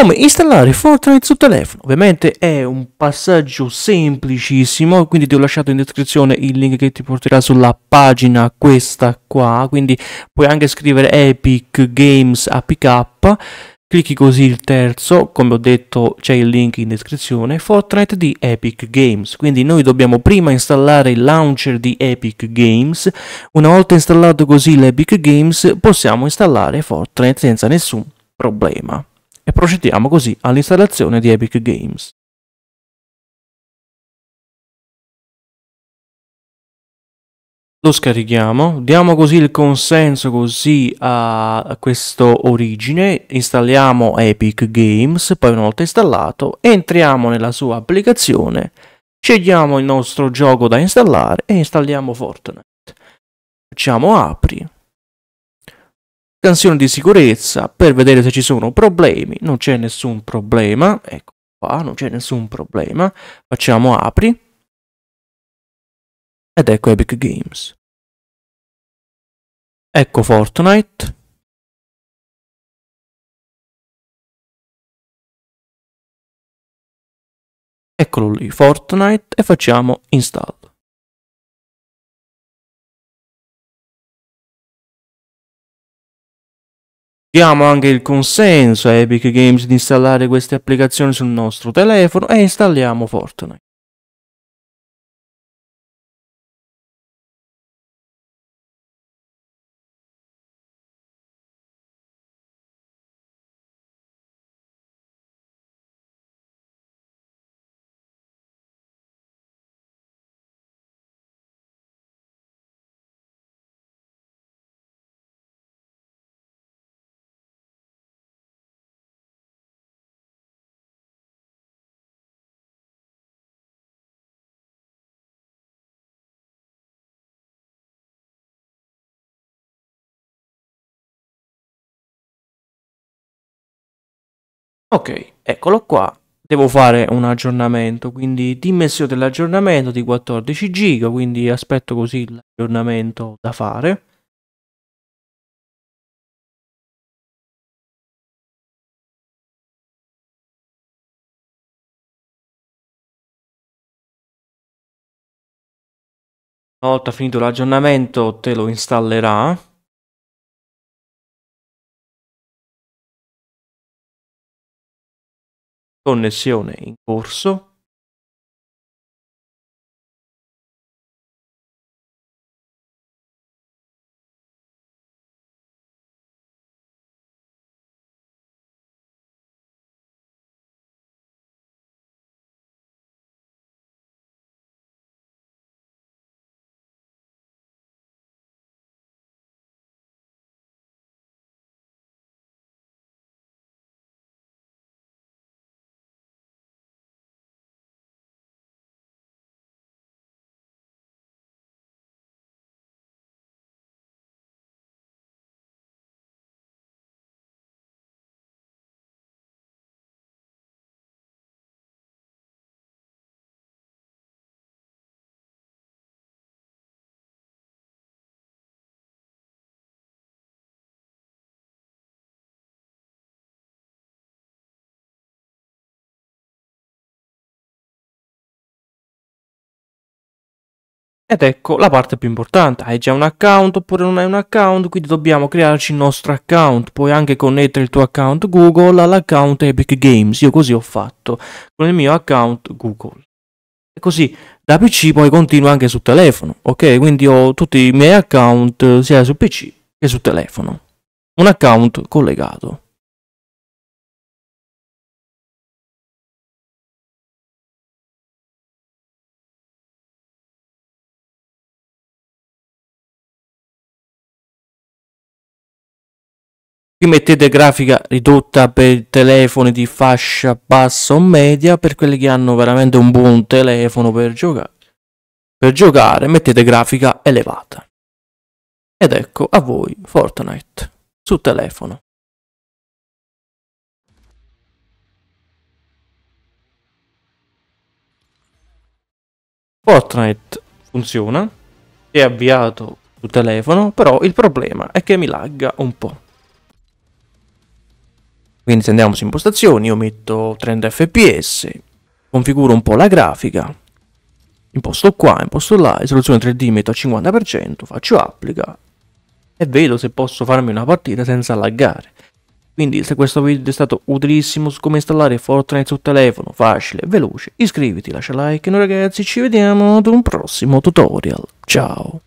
come installare Fortnite sul telefono. Ovviamente è un passaggio semplicissimo, quindi ti ho lasciato in descrizione il link che ti porterà sulla pagina questa qua, quindi puoi anche scrivere Epic Games APK. Clicchi così il terzo, come ho detto c'è il link in descrizione, Fortnite di Epic Games. Quindi noi dobbiamo prima installare il launcher di Epic Games. Una volta installato così l'Epic Games possiamo installare Fortnite senza nessun problema e procediamo così all'installazione di Epic Games. Lo scarichiamo, diamo così il consenso così a questo origine, installiamo Epic Games, poi una volta installato entriamo nella sua applicazione, scegliamo il nostro gioco da installare e installiamo Fortnite. Facciamo apri, scansione di sicurezza per vedere se ci sono problemi, non c'è nessun problema, ecco qua, non c'è nessun problema, facciamo apri, ed ecco Epic Games. Ecco Fortnite. Eccolo lì, Fortnite, e facciamo install. Diamo anche il consenso a Epic Games di installare queste applicazioni sul nostro telefono e installiamo Fortnite. Ok, eccolo qua. Devo fare un aggiornamento, quindi dimensione dell'aggiornamento di 14 giga, quindi aspetto così l'aggiornamento da fare. Una volta finito l'aggiornamento te lo installerà connessione in corso Ed ecco la parte più importante, hai già un account oppure non hai un account, quindi dobbiamo crearci il nostro account, puoi anche connettere il tuo account Google all'account Epic Games, io così ho fatto con il mio account Google. E così da PC poi continuo anche sul telefono, ok? Quindi ho tutti i miei account sia su PC che sul telefono, un account collegato. qui mettete grafica ridotta per telefoni di fascia bassa o media, per quelli che hanno veramente un buon telefono per giocare. Per giocare mettete grafica elevata. Ed ecco a voi Fortnite su telefono. Fortnite funziona, è avviato sul telefono, però il problema è che mi lagga un po'. Quindi se andiamo su impostazioni, io metto 30 fps, configuro un po' la grafica, imposto qua, imposto là, risoluzione 3D metto al 50%, faccio applica e vedo se posso farmi una partita senza laggare. Quindi se questo video è stato utilissimo su come installare Fortnite sul telefono, facile e veloce, iscriviti, lascia like e noi ragazzi ci vediamo ad un prossimo tutorial. Ciao!